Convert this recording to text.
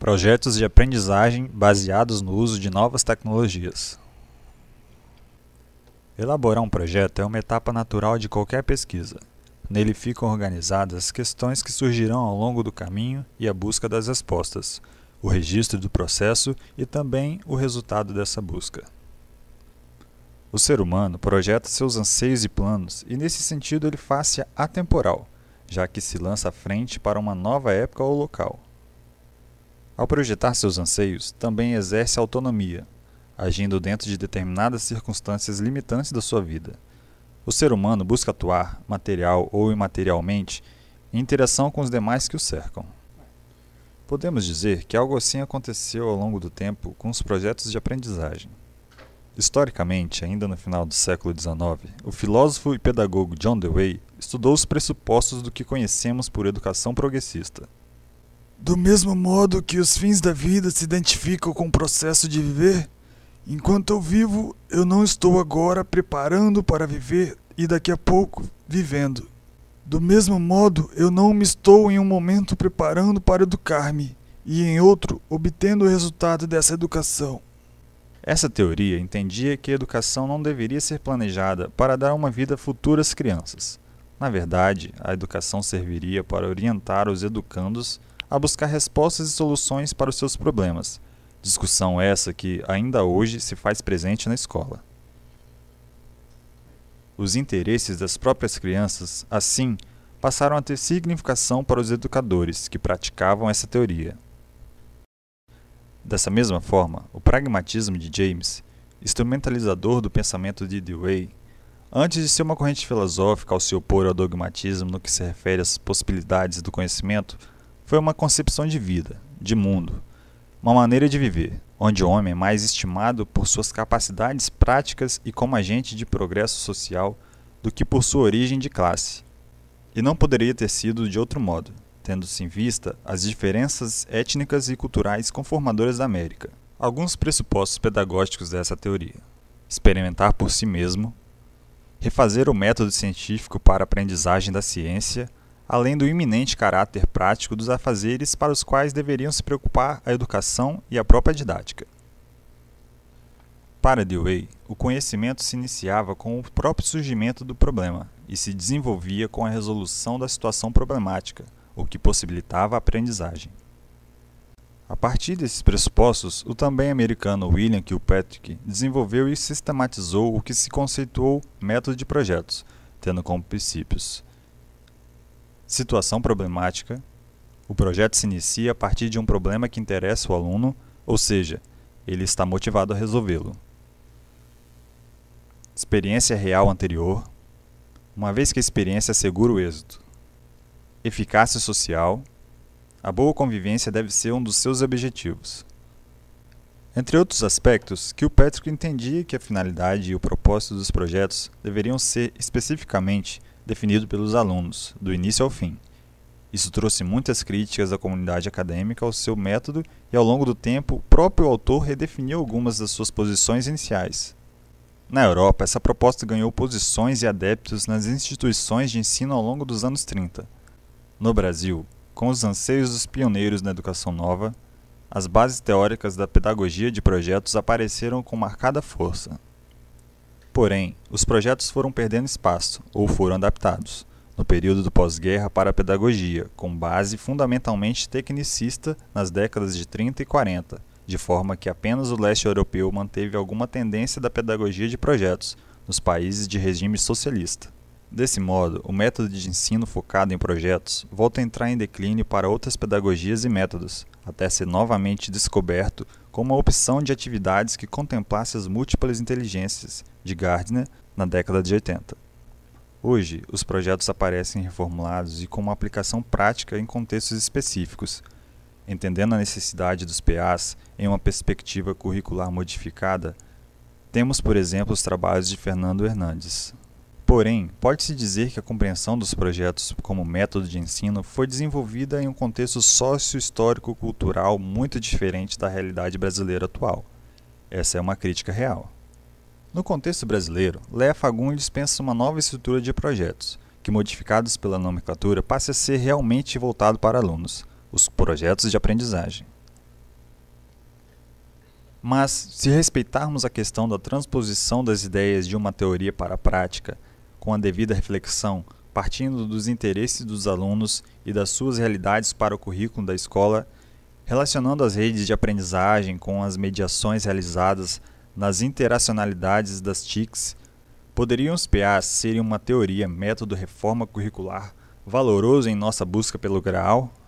Projetos de aprendizagem baseados no uso de novas tecnologias. Elaborar um projeto é uma etapa natural de qualquer pesquisa. Nele ficam organizadas as questões que surgirão ao longo do caminho e a busca das respostas, o registro do processo e também o resultado dessa busca. O ser humano projeta seus anseios e planos, e nesse sentido ele faz-se atemporal, já que se lança à frente para uma nova época ou local. Ao projetar seus anseios, também exerce autonomia, agindo dentro de determinadas circunstâncias limitantes da sua vida. O ser humano busca atuar, material ou imaterialmente, em interação com os demais que o cercam. Podemos dizer que algo assim aconteceu ao longo do tempo com os projetos de aprendizagem. Historicamente, ainda no final do século XIX, o filósofo e pedagogo John Dewey estudou os pressupostos do que conhecemos por educação progressista. Do mesmo modo que os fins da vida se identificam com o processo de viver, enquanto eu vivo, eu não estou agora preparando para viver e daqui a pouco vivendo. Do mesmo modo, eu não me estou em um momento preparando para educar-me e em outro obtendo o resultado dessa educação. Essa teoria entendia que a educação não deveria ser planejada para dar uma vida futura às crianças. Na verdade, a educação serviria para orientar os educandos a buscar respostas e soluções para os seus problemas. Discussão essa que ainda hoje se faz presente na escola. Os interesses das próprias crianças, assim, passaram a ter significação para os educadores que praticavam essa teoria. Dessa mesma forma, o pragmatismo de James, instrumentalizador do pensamento de Dewey, antes de ser uma corrente filosófica ao se opor ao dogmatismo no que se refere às possibilidades do conhecimento, foi uma concepção de vida, de mundo, uma maneira de viver, onde o homem é mais estimado por suas capacidades práticas e como agente de progresso social do que por sua origem de classe. E não poderia ter sido de outro modo, tendo-se em vista as diferenças étnicas e culturais conformadoras da América. Alguns pressupostos pedagógicos dessa teoria: experimentar por si mesmo, refazer o método científico para a aprendizagem da ciência além do iminente caráter prático dos afazeres para os quais deveriam se preocupar a educação e a própria didática. Para Dewey, o conhecimento se iniciava com o próprio surgimento do problema e se desenvolvia com a resolução da situação problemática, o que possibilitava a aprendizagem. A partir desses pressupostos, o também americano William Kilpatrick desenvolveu e sistematizou o que se conceituou método de projetos, tendo como princípios Situação problemática. O projeto se inicia a partir de um problema que interessa o aluno, ou seja, ele está motivado a resolvê-lo. Experiência real anterior. Uma vez que a experiência assegura o êxito. Eficácia social. A boa convivência deve ser um dos seus objetivos. Entre outros aspectos, Kilpatrick entendia que a finalidade e o propósito dos projetos deveriam ser especificamente definido pelos alunos, do início ao fim. Isso trouxe muitas críticas da comunidade acadêmica ao seu método e, ao longo do tempo, o próprio autor redefiniu algumas das suas posições iniciais. Na Europa, essa proposta ganhou posições e adeptos nas instituições de ensino ao longo dos anos 30. No Brasil, com os anseios dos pioneiros na educação nova, as bases teóricas da pedagogia de projetos apareceram com marcada força porém, os projetos foram perdendo espaço ou foram adaptados, no período do pós-guerra, para a pedagogia, com base fundamentalmente tecnicista nas décadas de 30 e 40, de forma que apenas o leste europeu manteve alguma tendência da pedagogia de projetos nos países de regime socialista. Desse modo, o método de ensino focado em projetos volta a entrar em declínio para outras pedagogias e métodos, até ser novamente descoberto com uma opção de atividades que contemplasse as múltiplas inteligências de Gardner na década de 80. Hoje, os projetos aparecem reformulados e com uma aplicação prática em contextos específicos, entendendo a necessidade dos PAs em uma perspectiva curricular modificada. Temos, por exemplo, os trabalhos de Fernando Hernandes, Porém, pode-se dizer que a compreensão dos projetos como método de ensino foi desenvolvida em um contexto socio histórico cultural muito diferente da realidade brasileira atual. Essa é uma crítica real. No contexto brasileiro, Léa Fagundes pensa uma nova estrutura de projetos, que modificados pela nomenclatura passa a ser realmente voltado para alunos, os projetos de aprendizagem. Mas, se respeitarmos a questão da transposição das ideias de uma teoria para a prática, com a devida reflexão, partindo dos interesses dos alunos e das suas realidades para o currículo da escola, relacionando as redes de aprendizagem com as mediações realizadas nas interacionalidades das TICs, poderiam os PAs serem uma teoria, método, reforma curricular valoroso em nossa busca pelo grau